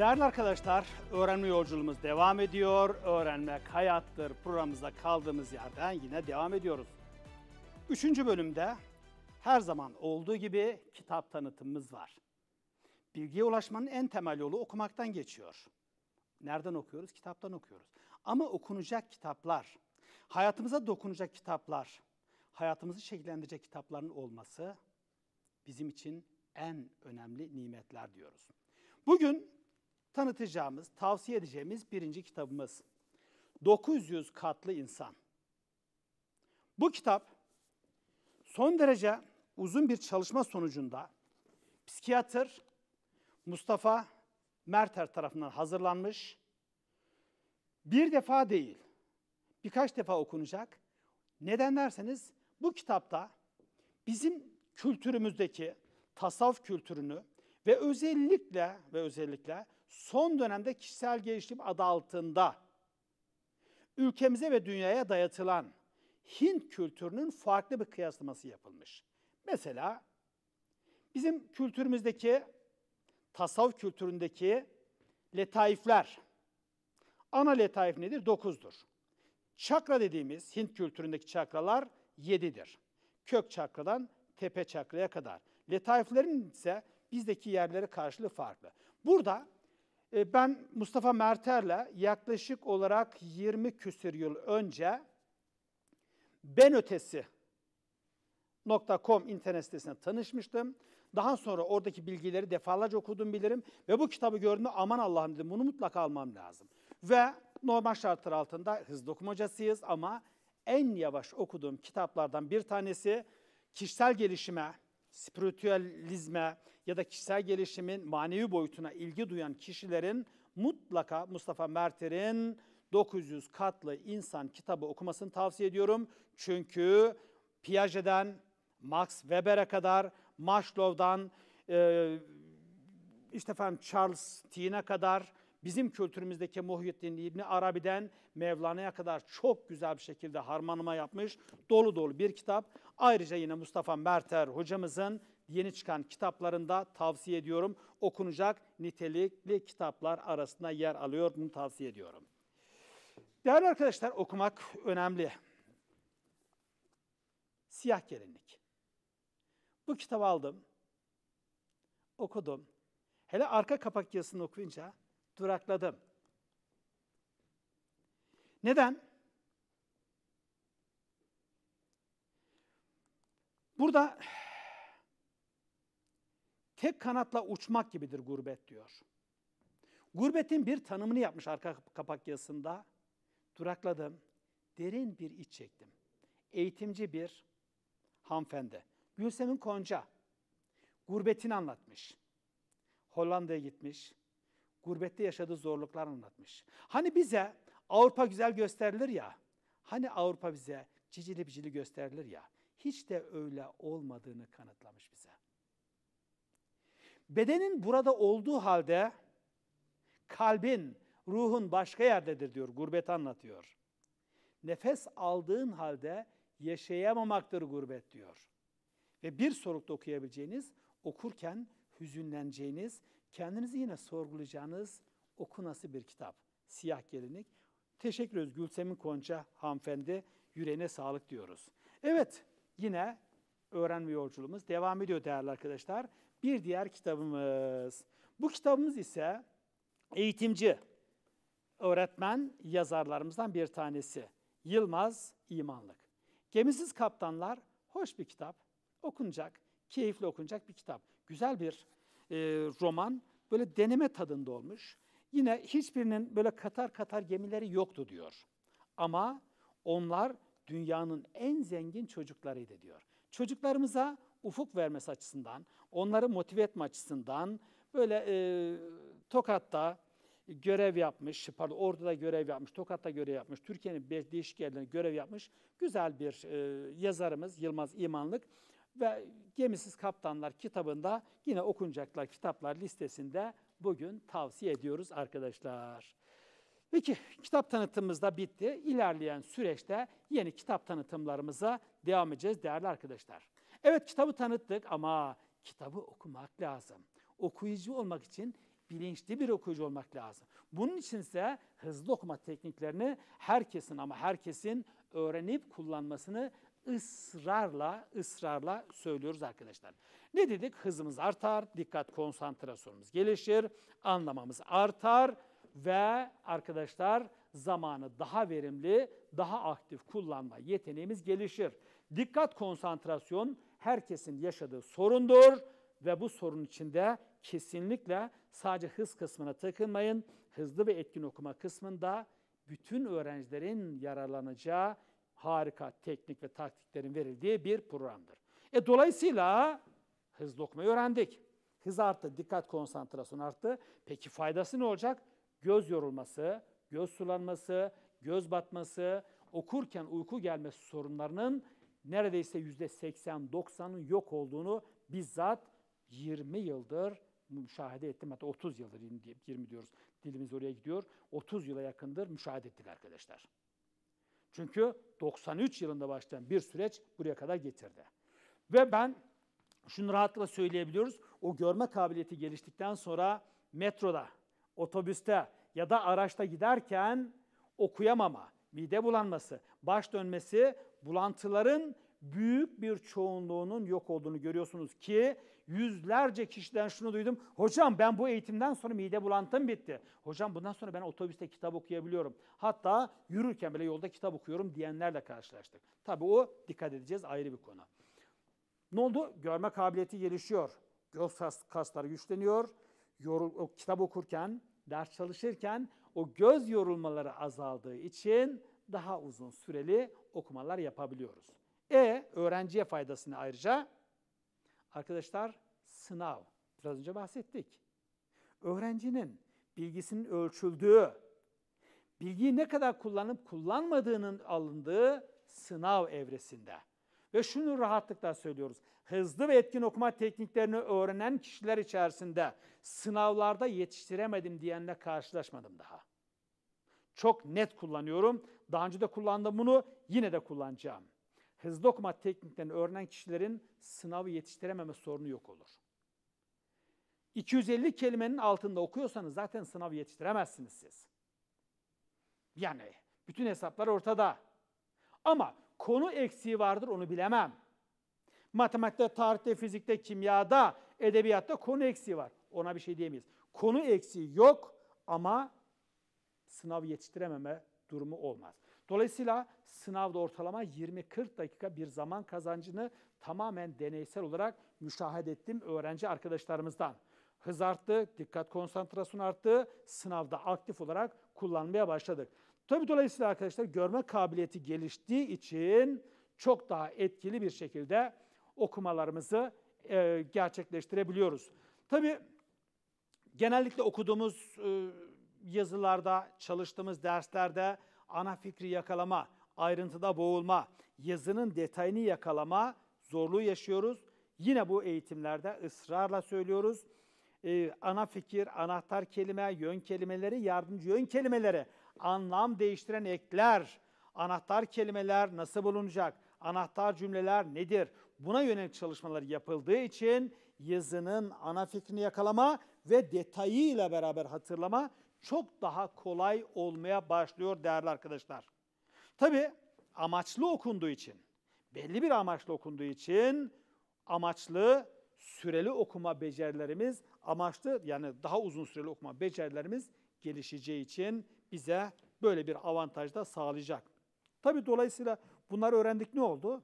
Değerli arkadaşlar, öğrenme yolculuğumuz devam ediyor. Öğrenmek hayattır programımızda kaldığımız yerden yine devam ediyoruz. Üçüncü bölümde her zaman olduğu gibi kitap tanıtımımız var. Bilgiye ulaşmanın en temel yolu okumaktan geçiyor. Nereden okuyoruz? Kitaptan okuyoruz. Ama okunacak kitaplar, hayatımıza dokunacak kitaplar, hayatımızı şekillendirecek kitapların olması bizim için en önemli nimetler diyoruz. Bugün tanıtacağımız, tavsiye edeceğimiz birinci kitabımız. 900 katlı insan. Bu kitap son derece uzun bir çalışma sonucunda psikiyatr Mustafa Merter tarafından hazırlanmış. Bir defa değil, birkaç defa okunacak. Neden derseniz bu kitapta bizim kültürümüzdeki tasavvuf kültürünü ve özellikle ve özellikle son dönemde kişisel gelişim adı altında ülkemize ve dünyaya dayatılan Hint kültürünün farklı bir kıyaslaması yapılmış. Mesela bizim kültürümüzdeki, tasavvuf kültüründeki letaifler, ana letaif nedir? Dokuzdur. Çakra dediğimiz Hint kültüründeki çakralar yedidir. Kök çakradan tepe çakraya kadar. Letaiflerin ise bizdeki yerlere karşılığı farklı. Burada e, ben Mustafa Merter'le yaklaşık olarak 20 küsür yıl önce benötesi.com internet sitesine tanışmıştım. Daha sonra oradaki bilgileri defalarca okudum bilirim ve bu kitabı gördüğümde aman Allah'ım dedim bunu mutlaka almam lazım. Ve normal şartlar altında hızlı okumacasıyız ama en yavaş okuduğum kitaplardan bir tanesi kişisel gelişime, spiritüelizme ya da kişisel gelişimin manevi boyutuna ilgi duyan kişilerin mutlaka Mustafa Merter'in 900 katlı insan kitabı okumasını tavsiye ediyorum. Çünkü Piaget'den Max Weber'e kadar, Maslow'dan e, işte efendim Charles Teen'e kadar bizim kültürümüzdeki Muhyiddin İbni Arabi'den Mevlana'ya kadar çok güzel bir şekilde harmanıma yapmış dolu dolu bir kitap. Ayrıca yine Mustafa Merter hocamızın yeni çıkan kitaplarında tavsiye ediyorum. Okunacak nitelikli kitaplar arasında yer alıyor. Bunu tavsiye ediyorum. Değerli arkadaşlar okumak önemli. Siyah Gelinlik. Bu kitabı aldım. Okudum. Hele arka kapak yazısını okuyunca durakladım. Neden? Burada tek kanatla uçmak gibidir gurbet diyor. Gurbetin bir tanımını yapmış arka kapak yazısında. Durakladım, derin bir iç çektim. Eğitimci bir hanımefendi. Gülsem'in Konca gurbetini anlatmış. Hollanda'ya gitmiş, gurbette yaşadığı zorluklar anlatmış. Hani bize Avrupa güzel gösterilir ya, hani Avrupa bize cicili bicili gösterilir ya, hiç de öyle olmadığını kanıtlamış bize. Bedenin burada olduğu halde kalbin, ruhun başka yerdedir diyor, gurbet anlatıyor. Nefes aldığın halde yaşayamamaktır gurbet diyor. Ve bir solukta okuyabileceğiniz, okurken hüzünleneceğiniz kendinizi yine sorgulayacağınız oku nasıl bir kitap. Siyah Gelinlik. Teşekkür ediyoruz Gülsemin Konca hanımefendi. Yüreğine sağlık diyoruz. Evet yine öğrenme yolculuğumuz devam ediyor değerli arkadaşlar. Bir diğer kitabımız. Bu kitabımız ise eğitimci, öğretmen yazarlarımızdan bir tanesi. Yılmaz İmanlık. Gemisiz Kaptanlar hoş bir kitap. Okunacak, keyifli okunacak bir kitap. Güzel bir e, roman böyle deneme tadında olmuş. Yine hiçbirinin böyle katar katar gemileri yoktu diyor. Ama onlar dünyanın en zengin çocuklarıydı diyor. Çocuklarımıza ufuk vermesi açısından, onları motive etme açısından böyle e, Tokat'ta görev yapmış, pardon Ordu'da görev yapmış, Tokat'ta görev yapmış, Türkiye'nin değişik yerlerinde görev yapmış güzel bir e, yazarımız Yılmaz İmanlık ve Gemisiz Kaptanlar kitabında yine okunacaklar kitaplar listesinde bugün tavsiye ediyoruz arkadaşlar. Peki kitap tanıtımımız da bitti. İlerleyen süreçte yeni kitap tanıtımlarımıza devam edeceğiz değerli arkadaşlar. Evet kitabı tanıttık ama kitabı okumak lazım. Okuyucu olmak için bilinçli bir okuyucu olmak lazım. Bunun için ise hızlı okuma tekniklerini herkesin ama herkesin öğrenip kullanmasını ısrarla ısrarla söylüyoruz arkadaşlar. Ne dedik? Hızımız artar, dikkat konsantrasyonumuz gelişir, anlamamız artar ve arkadaşlar zamanı daha verimli, daha aktif kullanma yeteneğimiz gelişir. Dikkat konsantrasyon herkesin yaşadığı sorundur ve bu sorun içinde kesinlikle sadece hız kısmına takılmayın. Hızlı ve etkin okuma kısmında bütün öğrencilerin yararlanacağı harika teknik ve taktiklerin verildiği bir programdır. E dolayısıyla hız lokmayı öğrendik. Hız arttı, dikkat konsantrasyon arttı. Peki faydası ne olacak? Göz yorulması, göz sulanması, göz batması, okurken uyku gelmesi sorunlarının neredeyse yüzde %80-90'ın yok olduğunu bizzat 20 yıldır müşahede ettim. Hatta 30 yıldır 20 diyoruz. Dilimiz oraya gidiyor. 30 yıla yakındır müşahede ettik arkadaşlar. Çünkü 93 yılında başlayan bir süreç buraya kadar getirdi. Ve ben şunu rahatlıkla söyleyebiliyoruz. O görme kabiliyeti geliştikten sonra metroda, otobüste ya da araçta giderken okuyamama, mide bulanması, baş dönmesi, bulantıların büyük bir çoğunluğunun yok olduğunu görüyorsunuz ki yüzlerce kişiden şunu duydum. Hocam ben bu eğitimden sonra mide bulantım bitti. Hocam bundan sonra ben otobüste kitap okuyabiliyorum. Hatta yürürken bile yolda kitap okuyorum diyenlerle karşılaştık. Tabii o dikkat edeceğiz ayrı bir konu. Ne oldu? Görme kabiliyeti gelişiyor. Göz kasları güçleniyor. Yorul, o, kitap okurken, ders çalışırken o göz yorulmaları azaldığı için daha uzun süreli okumalar yapabiliyoruz. E öğrenciye faydasını ayrıca arkadaşlar sınav. Biraz önce bahsettik. Öğrencinin bilgisinin ölçüldüğü, bilgiyi ne kadar kullanıp kullanmadığının alındığı sınav evresinde. Ve şunu rahatlıkla söylüyoruz. Hızlı ve etkin okuma tekniklerini öğrenen kişiler içerisinde sınavlarda yetiştiremedim diyenle karşılaşmadım daha. Çok net kullanıyorum. Daha önce de kullandım bunu, yine de kullanacağım hız dokuma tekniklerini öğrenen kişilerin sınavı yetiştirememe sorunu yok olur. 250 kelimenin altında okuyorsanız zaten sınavı yetiştiremezsiniz siz. Yani bütün hesaplar ortada. Ama konu eksiği vardır onu bilemem. Matematikte, tarihte, fizikte, kimyada, edebiyatta konu eksiği var. Ona bir şey diyemeyiz. Konu eksiği yok ama sınav yetiştirememe durumu olmaz. Dolayısıyla sınavda ortalama 20-40 dakika bir zaman kazancını tamamen deneysel olarak müşahede ettim öğrenci arkadaşlarımızdan. Hız arttı, dikkat konsantrasyon arttı, sınavda aktif olarak kullanmaya başladık. Tabii dolayısıyla arkadaşlar görme kabiliyeti geliştiği için çok daha etkili bir şekilde okumalarımızı e, gerçekleştirebiliyoruz. Tabii genellikle okuduğumuz e, yazılarda, çalıştığımız derslerde ana fikri yakalama, ayrıntıda boğulma, yazının detayını yakalama zorluğu yaşıyoruz. Yine bu eğitimlerde ısrarla söylüyoruz. Ee, ana fikir, anahtar kelime, yön kelimeleri, yardımcı yön kelimeleri, anlam değiştiren ekler, anahtar kelimeler nasıl bulunacak, anahtar cümleler nedir? Buna yönelik çalışmalar yapıldığı için yazının ana fikrini yakalama ve detayıyla beraber hatırlama çok daha kolay olmaya başlıyor değerli arkadaşlar. Tabi amaçlı okunduğu için, belli bir amaçlı okunduğu için amaçlı süreli okuma becerilerimiz, amaçlı yani daha uzun süreli okuma becerilerimiz gelişeceği için bize böyle bir avantaj da sağlayacak. Tabi dolayısıyla bunları öğrendik ne oldu?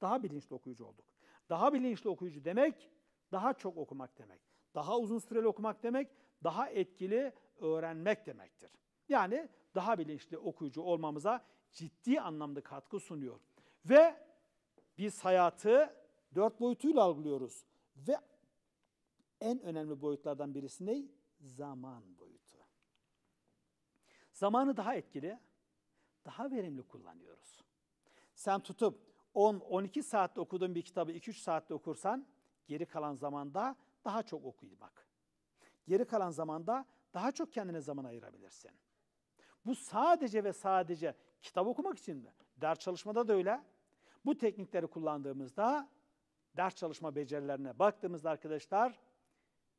Daha bilinçli okuyucu olduk. Daha bilinçli okuyucu demek, daha çok okumak demek. Daha uzun süreli okumak demek, daha etkili öğrenmek demektir. Yani daha bilinçli okuyucu olmamıza ciddi anlamda katkı sunuyor. Ve biz hayatı dört boyutuyla algılıyoruz. Ve en önemli boyutlardan birisi ne? Zaman boyutu. Zamanı daha etkili, daha verimli kullanıyoruz. Sen tutup 10-12 saatte okuduğun bir kitabı 2-3 saatte okursan geri kalan zamanda daha çok okuymak. Geri kalan zamanda daha çok kendine zaman ayırabilirsin. Bu sadece ve sadece kitap okumak için mi? Ders çalışmada da öyle. Bu teknikleri kullandığımızda ders çalışma becerilerine baktığımızda arkadaşlar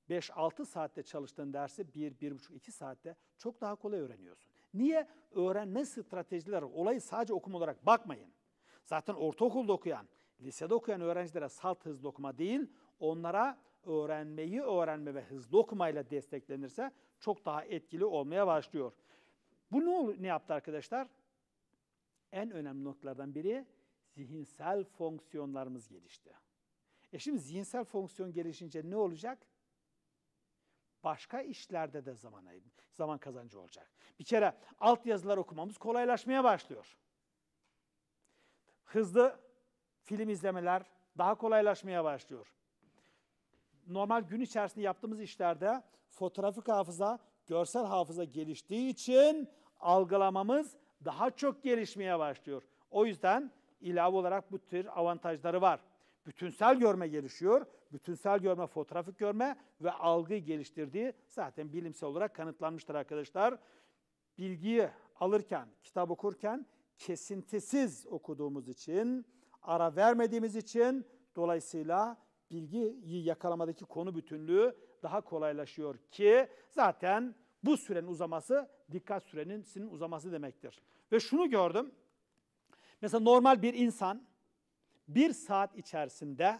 5-6 saatte çalıştığın dersi 1-1,5-2 saatte çok daha kolay öğreniyorsun. Niye? Öğrenme stratejileri, olayı sadece okum olarak bakmayın. Zaten ortaokulda okuyan, lisede okuyan öğrencilere salt hızlı okuma değil, onlara öğrenmeyi öğrenme ve hızlı okumayla desteklenirse çok daha etkili olmaya başlıyor. Bu ne, ne yaptı arkadaşlar? En önemli noktalardan biri zihinsel fonksiyonlarımız gelişti. E şimdi zihinsel fonksiyon gelişince ne olacak? Başka işlerde de zaman, zaman kazancı olacak. Bir kere alt yazılar okumamız kolaylaşmaya başlıyor. Hızlı film izlemeler daha kolaylaşmaya başlıyor normal gün içerisinde yaptığımız işlerde fotoğrafik hafıza, görsel hafıza geliştiği için algılamamız daha çok gelişmeye başlıyor. O yüzden ilave olarak bu tür avantajları var. Bütünsel görme gelişiyor. Bütünsel görme, fotoğrafik görme ve algı geliştirdiği zaten bilimsel olarak kanıtlanmıştır arkadaşlar. Bilgiyi alırken, kitap okurken kesintisiz okuduğumuz için, ara vermediğimiz için dolayısıyla bilgiyi yakalamadaki konu bütünlüğü daha kolaylaşıyor ki zaten bu sürenin uzaması dikkat sürenin uzaması demektir. Ve şunu gördüm. Mesela normal bir insan bir saat içerisinde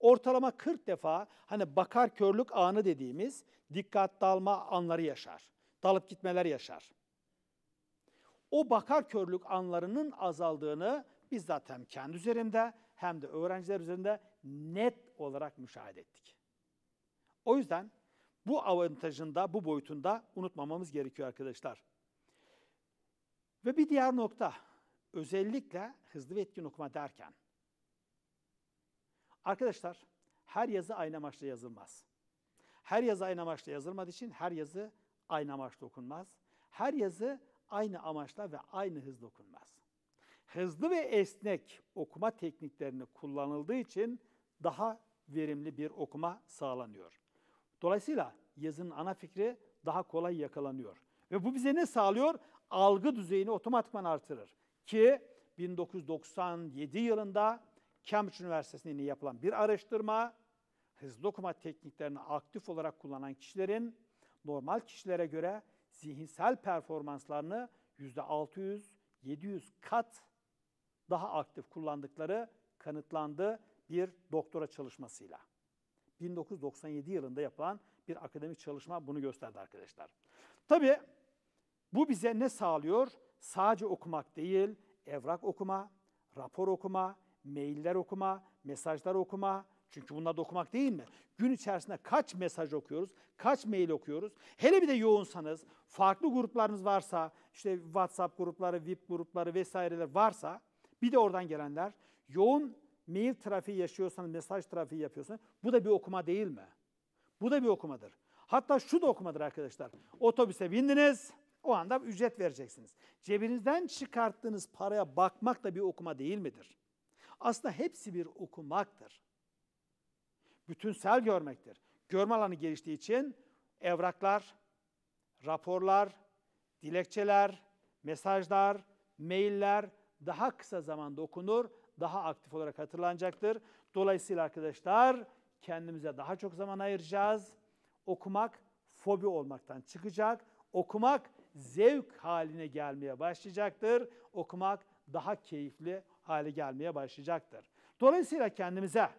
ortalama 40 defa hani bakar körlük anı dediğimiz dikkat dalma anları yaşar. Dalıp gitmeler yaşar. O bakar körlük anlarının azaldığını biz zaten kendi üzerinde hem de öğrenciler üzerinde net olarak müşahede ettik. O yüzden bu avantajında, bu boyutunda unutmamamız gerekiyor arkadaşlar. Ve bir diğer nokta, özellikle hızlı ve etkin okuma derken. Arkadaşlar, her yazı aynı amaçla yazılmaz. Her yazı aynı amaçla yazılmadığı için her yazı aynı amaçla okunmaz. Her yazı aynı amaçla ve aynı hızla okunmaz hızlı ve esnek okuma tekniklerini kullanıldığı için daha verimli bir okuma sağlanıyor. Dolayısıyla yazının ana fikri daha kolay yakalanıyor. Ve bu bize ne sağlıyor? Algı düzeyini otomatikman artırır. Ki 1997 yılında Cambridge Üniversitesi'nde yapılan bir araştırma, hızlı okuma tekniklerini aktif olarak kullanan kişilerin normal kişilere göre zihinsel performanslarını %600-700 kat daha aktif kullandıkları kanıtlandı bir doktora çalışmasıyla. 1997 yılında yapılan bir akademik çalışma bunu gösterdi arkadaşlar. Tabii bu bize ne sağlıyor? Sadece okumak değil, evrak okuma, rapor okuma, mailler okuma, mesajlar okuma. Çünkü bunlar da okumak değil mi? Gün içerisinde kaç mesaj okuyoruz, kaç mail okuyoruz. Hele bir de yoğunsanız, farklı gruplarınız varsa, işte WhatsApp grupları, VIP grupları vesaireler varsa bir de oradan gelenler yoğun mail trafiği yaşıyorsanız, mesaj trafiği yapıyorsanız bu da bir okuma değil mi? Bu da bir okumadır. Hatta şu da okumadır arkadaşlar. Otobüse bindiniz, o anda ücret vereceksiniz. Cebinizden çıkarttığınız paraya bakmak da bir okuma değil midir? Aslında hepsi bir okumaktır. Bütünsel görmektir. Görme alanı geliştiği için evraklar, raporlar, dilekçeler, mesajlar, mailler, daha kısa zamanda okunur, daha aktif olarak hatırlanacaktır. Dolayısıyla arkadaşlar kendimize daha çok zaman ayıracağız. Okumak fobi olmaktan çıkacak. Okumak zevk haline gelmeye başlayacaktır. Okumak daha keyifli hale gelmeye başlayacaktır. Dolayısıyla kendimize,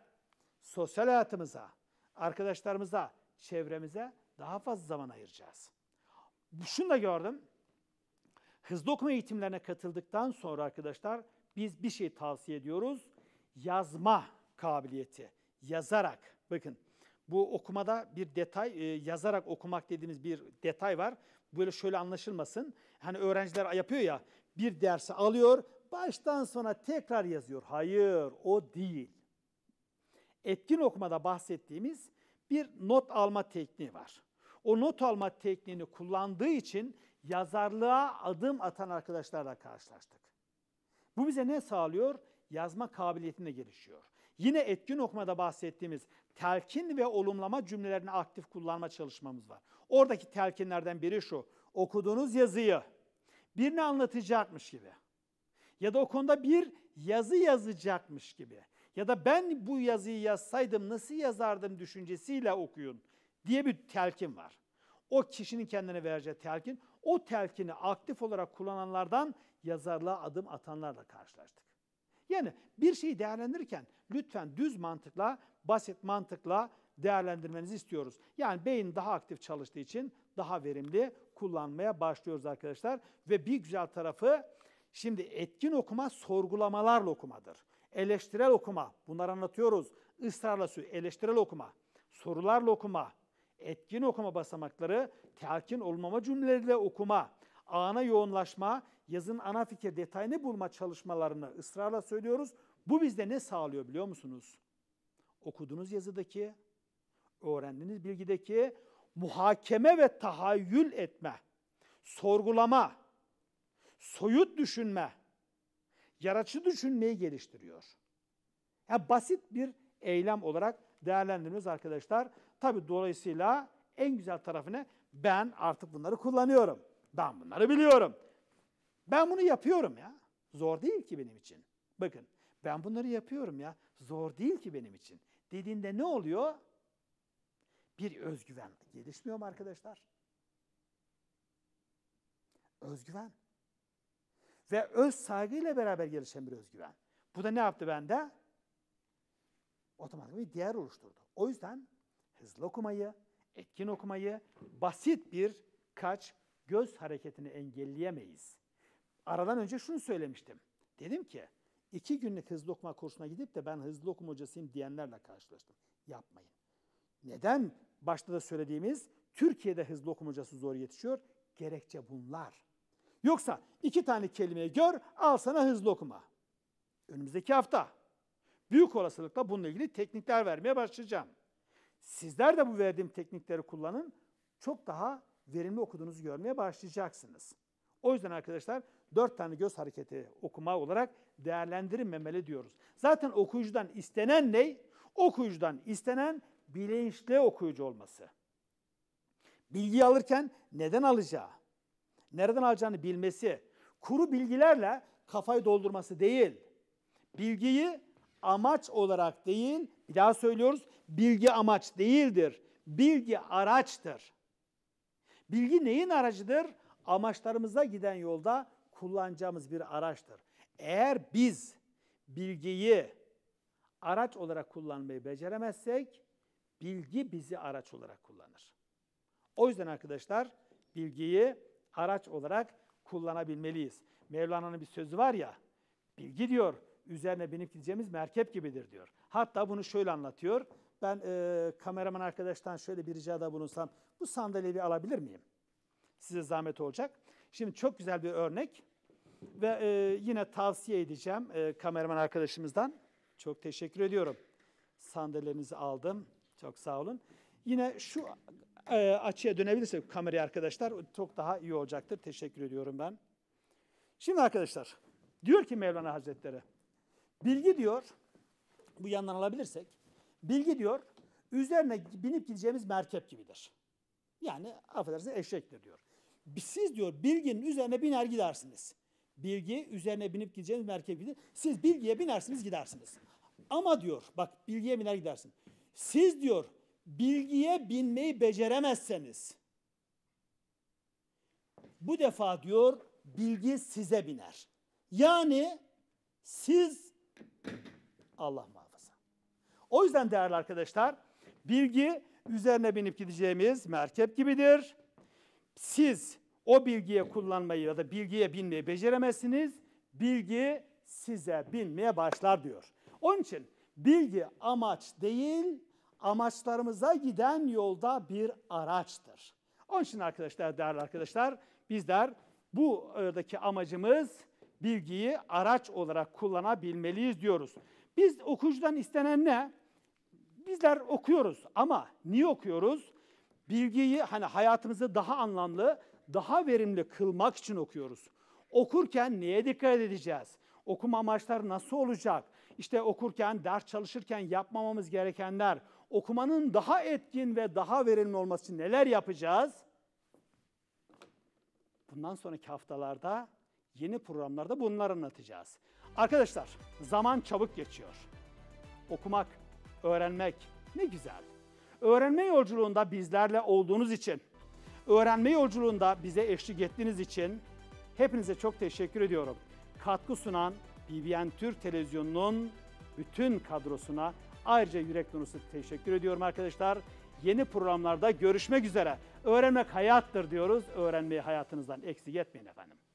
sosyal hayatımıza, arkadaşlarımıza, çevremize daha fazla zaman ayıracağız. Şunu da gördüm. Hızlı okuma eğitimlerine katıldıktan sonra arkadaşlar biz bir şey tavsiye ediyoruz. Yazma kabiliyeti. Yazarak. Bakın bu okumada bir detay, e, yazarak okumak dediğimiz bir detay var. Böyle şöyle anlaşılmasın. Hani öğrenciler yapıyor ya bir dersi alıyor, baştan sona tekrar yazıyor. Hayır, o değil. Etkin okumada bahsettiğimiz bir not alma tekniği var. O not alma tekniğini kullandığı için yazarlığa adım atan arkadaşlarla karşılaştık. Bu bize ne sağlıyor? Yazma kabiliyetinde gelişiyor. Yine etkin okumada bahsettiğimiz telkin ve olumlama cümlelerini aktif kullanma çalışmamız var. Oradaki telkinlerden biri şu. Okuduğunuz yazıyı birini anlatacakmış gibi ya da o konuda bir yazı yazacakmış gibi ya da ben bu yazıyı yazsaydım nasıl yazardım düşüncesiyle okuyun diye bir telkin var o kişinin kendine vereceği telkin, o telkini aktif olarak kullananlardan yazarlığa adım atanlarla karşılaştık. Yani bir şeyi değerlendirirken lütfen düz mantıkla, basit mantıkla değerlendirmenizi istiyoruz. Yani beyin daha aktif çalıştığı için daha verimli kullanmaya başlıyoruz arkadaşlar. Ve bir güzel tarafı şimdi etkin okuma sorgulamalarla okumadır. Eleştirel okuma, bunları anlatıyoruz. Israrla su, eleştirel okuma, sorularla okuma, etkin okuma basamakları, teakin olmama cümleleriyle okuma, ana yoğunlaşma, yazın ana fikir detayını bulma çalışmalarını ısrarla söylüyoruz. Bu bizde ne sağlıyor biliyor musunuz? Okuduğunuz yazıdaki, öğrendiğiniz bilgideki muhakeme ve tahayyül etme, sorgulama, soyut düşünme, yaratıcı düşünmeyi geliştiriyor. Yani basit bir eylem olarak değerlendiriyoruz arkadaşlar. Tabi dolayısıyla en güzel tarafı ne? Ben artık bunları kullanıyorum. Ben bunları biliyorum. Ben bunu yapıyorum ya. Zor değil ki benim için. Bakın ben bunları yapıyorum ya. Zor değil ki benim için. Dediğinde ne oluyor? Bir özgüven gelişmiyor mu arkadaşlar? Özgüven. Ve öz saygıyla beraber gelişen bir özgüven. Bu da ne yaptı bende? Otomatik bir değer oluşturdu. O yüzden hızlı okumayı, etkin okumayı, basit bir kaç göz hareketini engelleyemeyiz. Aradan önce şunu söylemiştim. Dedim ki iki günlük hızlı okuma kursuna gidip de ben hızlı okuma hocasıyım diyenlerle karşılaştım. Yapmayın. Neden başta da söylediğimiz Türkiye'de hızlı okuma hocası zor yetişiyor? Gerekçe bunlar. Yoksa iki tane kelimeyi gör, al sana hızlı okuma. Önümüzdeki hafta büyük olasılıkla bununla ilgili teknikler vermeye başlayacağım. Sizler de bu verdiğim teknikleri kullanın. Çok daha verimli okuduğunuzu görmeye başlayacaksınız. O yüzden arkadaşlar dört tane göz hareketi okuma olarak değerlendirilmemeli diyoruz. Zaten okuyucudan istenen ne? Okuyucudan istenen bilinçli okuyucu olması. Bilgi alırken neden alacağı, nereden alacağını bilmesi, kuru bilgilerle kafayı doldurması değil. Bilgiyi amaç olarak değil, bir daha söylüyoruz, bilgi amaç değildir. Bilgi araçtır. Bilgi neyin aracıdır? Amaçlarımıza giden yolda kullanacağımız bir araçtır. Eğer biz bilgiyi araç olarak kullanmayı beceremezsek bilgi bizi araç olarak kullanır. O yüzden arkadaşlar bilgiyi araç olarak kullanabilmeliyiz. Mevlana'nın bir sözü var ya, bilgi diyor, üzerine binip gideceğimiz merkep gibidir diyor. Hatta bunu şöyle anlatıyor ben e, kameraman arkadaştan şöyle bir ricada bulunsam bu sandalyeyi bir alabilir miyim? Size zahmet olacak. Şimdi çok güzel bir örnek ve e, yine tavsiye edeceğim e, kameraman arkadaşımızdan. Çok teşekkür ediyorum. Sandalyelerinizi aldım. Çok sağ olun. Yine şu e, açıya dönebilirsek kameraya arkadaşlar çok daha iyi olacaktır. Teşekkür ediyorum ben. Şimdi arkadaşlar diyor ki Mevlana Hazretleri bilgi diyor bu yandan alabilirsek Bilgi diyor, üzerine binip gideceğimiz merkep gibidir. Yani affedersiniz eşektir diyor. Siz diyor bilginin üzerine biner gidersiniz. Bilgi üzerine binip gideceğiniz merkep gibidir. Siz bilgiye binersiniz gidersiniz. Ama diyor bak bilgiye biner gidersin. Siz diyor bilgiye binmeyi beceremezseniz bu defa diyor bilgi size biner. Yani siz Allah'ım. O yüzden değerli arkadaşlar, bilgi üzerine binip gideceğimiz merkep gibidir. Siz o bilgiye kullanmayı ya da bilgiye binmeyi beceremezsiniz. Bilgi size binmeye başlar diyor. Onun için bilgi amaç değil, amaçlarımıza giden yolda bir araçtır. Onun için arkadaşlar, değerli arkadaşlar, bizler bu buradaki amacımız bilgiyi araç olarak kullanabilmeliyiz diyoruz. Biz okuyucudan istenen ne? Bizler okuyoruz ama niye okuyoruz? Bilgiyi hani hayatımızı daha anlamlı, daha verimli kılmak için okuyoruz. Okurken neye dikkat edeceğiz? Okuma amaçları nasıl olacak? İşte okurken, ders çalışırken yapmamamız gerekenler, okumanın daha etkin ve daha verimli olması için neler yapacağız? Bundan sonraki haftalarda yeni programlarda bunları anlatacağız. Arkadaşlar zaman çabuk geçiyor. Okumak, öğrenmek ne güzel. Öğrenme yolculuğunda bizlerle olduğunuz için, öğrenme yolculuğunda bize eşlik ettiğiniz için hepinize çok teşekkür ediyorum. Katkı sunan BBN Türk Televizyonu'nun bütün kadrosuna ayrıca yürek donusu teşekkür ediyorum arkadaşlar. Yeni programlarda görüşmek üzere. Öğrenmek hayattır diyoruz. Öğrenmeyi hayatınızdan eksik etmeyin efendim.